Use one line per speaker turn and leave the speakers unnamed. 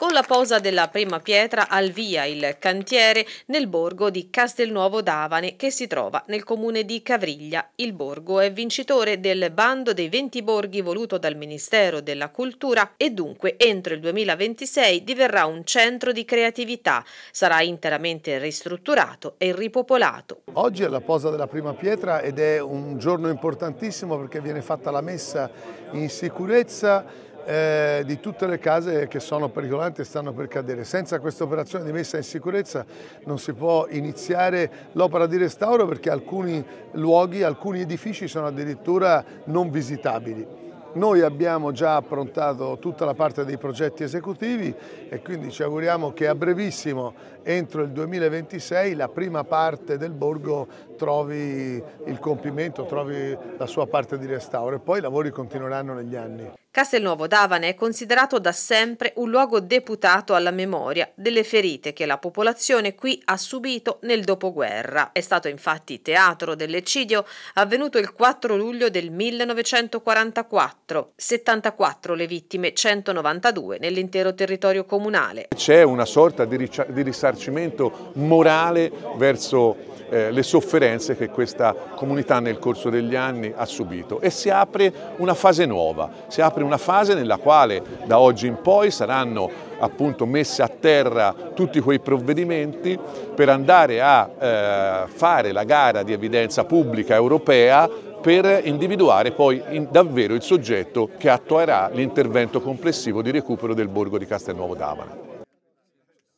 con la posa della prima pietra al via il cantiere nel borgo di Castelnuovo d'Avane che si trova nel comune di Cavriglia. Il borgo è vincitore del bando dei 20 borghi voluto dal Ministero della Cultura e dunque entro il 2026 diverrà un centro di creatività, sarà interamente ristrutturato e ripopolato.
Oggi è la posa della prima pietra ed è un giorno importantissimo perché viene fatta la messa in sicurezza eh, di tutte le case che sono pericolanti e stanno per cadere. Senza questa operazione di messa in sicurezza non si può iniziare l'opera di restauro perché alcuni luoghi, alcuni edifici sono addirittura non visitabili. Noi abbiamo già approntato tutta la parte dei progetti esecutivi e quindi ci auguriamo che a brevissimo entro il 2026 la prima parte del borgo trovi il compimento, trovi la sua parte di restauro e poi i lavori continueranno negli anni.
Castelnuovo d'Avane è considerato da sempre un luogo deputato alla memoria delle ferite che la popolazione qui ha subito nel dopoguerra. È stato infatti teatro dell'eccidio avvenuto il 4 luglio del 1944, 74 le vittime, 192 nell'intero territorio comunale.
C'è una sorta di, di risalto risarcimento morale verso eh, le sofferenze che questa comunità nel corso degli anni ha subito e si apre una fase nuova, si apre una fase nella quale da oggi in poi saranno appunto messe a terra tutti quei provvedimenti per andare a eh, fare la gara di evidenza pubblica europea per individuare poi in, davvero il soggetto che attuerà l'intervento complessivo di recupero del borgo di Castelnuovo d'Avana.